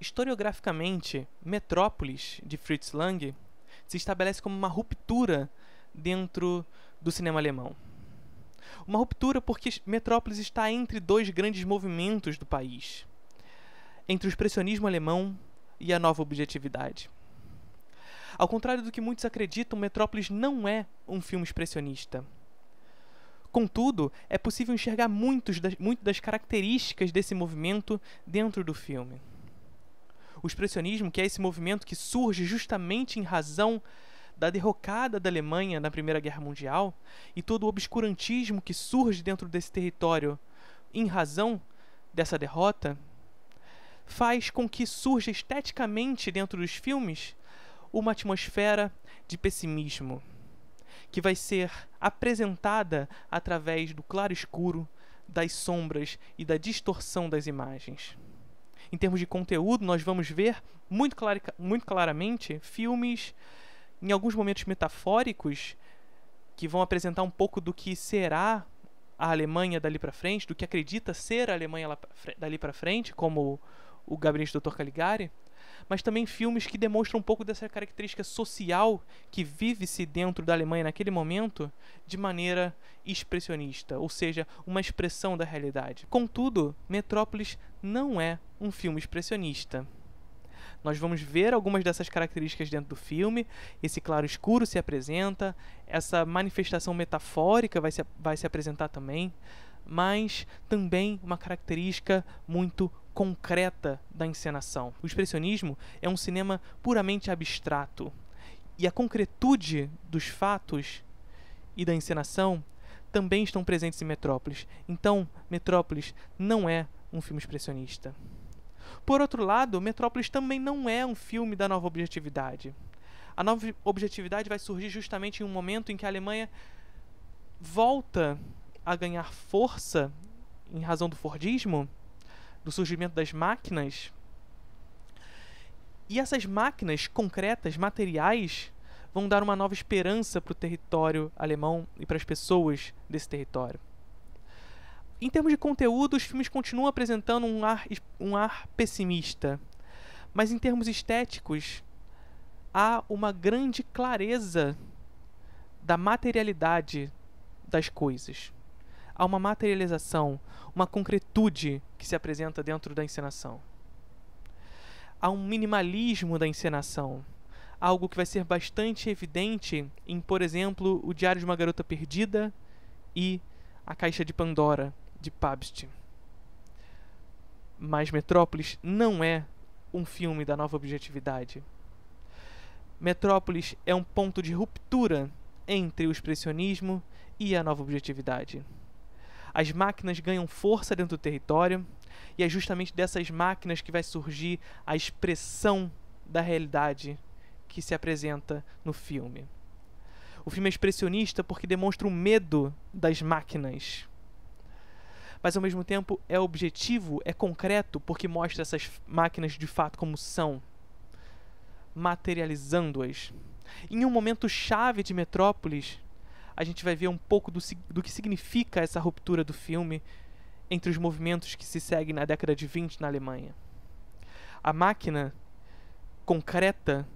Historiograficamente, Metrópolis, de Fritz Lang, se estabelece como uma ruptura dentro do cinema alemão. Uma ruptura porque Metrópolis está entre dois grandes movimentos do país, entre o expressionismo alemão e a nova objetividade. Ao contrário do que muitos acreditam, Metrópolis não é um filme expressionista. Contudo, é possível enxergar muitas das características desse movimento dentro do filme o expressionismo, que é esse movimento que surge justamente em razão da derrocada da Alemanha na Primeira Guerra Mundial e todo o obscurantismo que surge dentro desse território em razão dessa derrota, faz com que surja esteticamente dentro dos filmes uma atmosfera de pessimismo que vai ser apresentada através do claro escuro, das sombras e da distorção das imagens. Em termos de conteúdo, nós vamos ver muito, clara muito claramente filmes, em alguns momentos metafóricos, que vão apresentar um pouco do que será a Alemanha dali para frente, do que acredita ser a Alemanha dali para frente, como o gabinete do Dr. Caligari, mas também filmes que demonstram um pouco dessa característica social que vive-se dentro da Alemanha naquele momento de maneira expressionista, ou seja, uma expressão da realidade. Contudo, Metrópolis não é um filme expressionista. Nós vamos ver algumas dessas características dentro do filme. Esse claro escuro se apresenta, essa manifestação metafórica vai se, vai se apresentar também, mas também uma característica muito concreta da encenação. O expressionismo é um cinema puramente abstrato. E a concretude dos fatos e da encenação também estão presentes em Metrópolis. Então, Metrópolis não é um filme expressionista. Por outro lado, Metrópolis também não é um filme da nova objetividade. A nova objetividade vai surgir justamente em um momento em que a Alemanha volta a ganhar força em razão do Fordismo do surgimento das máquinas. E essas máquinas concretas, materiais, vão dar uma nova esperança para o território alemão e para as pessoas desse território. Em termos de conteúdo, os filmes continuam apresentando um ar, um ar pessimista, mas em termos estéticos, há uma grande clareza da materialidade das coisas há uma materialização, uma concretude que se apresenta dentro da encenação. Há um minimalismo da encenação, algo que vai ser bastante evidente em, por exemplo, O Diário de uma Garota Perdida e A Caixa de Pandora, de Pabst. Mas Metrópolis não é um filme da nova objetividade. Metrópolis é um ponto de ruptura entre o expressionismo e a nova objetividade. As máquinas ganham força dentro do território, e é justamente dessas máquinas que vai surgir a expressão da realidade que se apresenta no filme. O filme é expressionista porque demonstra o medo das máquinas. Mas ao mesmo tempo é objetivo, é concreto, porque mostra essas máquinas de fato como são, materializando-as. Em um momento chave de Metrópolis, a gente vai ver um pouco do, do que significa essa ruptura do filme entre os movimentos que se seguem na década de 20 na Alemanha. A máquina concreta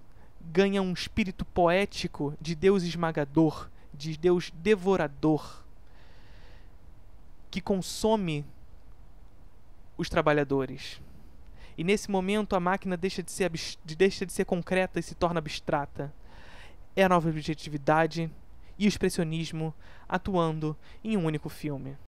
ganha um espírito poético de Deus esmagador, de Deus devorador, que consome os trabalhadores. E nesse momento a máquina deixa de ser, deixa de ser concreta e se torna abstrata. É a nova objetividade e o expressionismo atuando em um único filme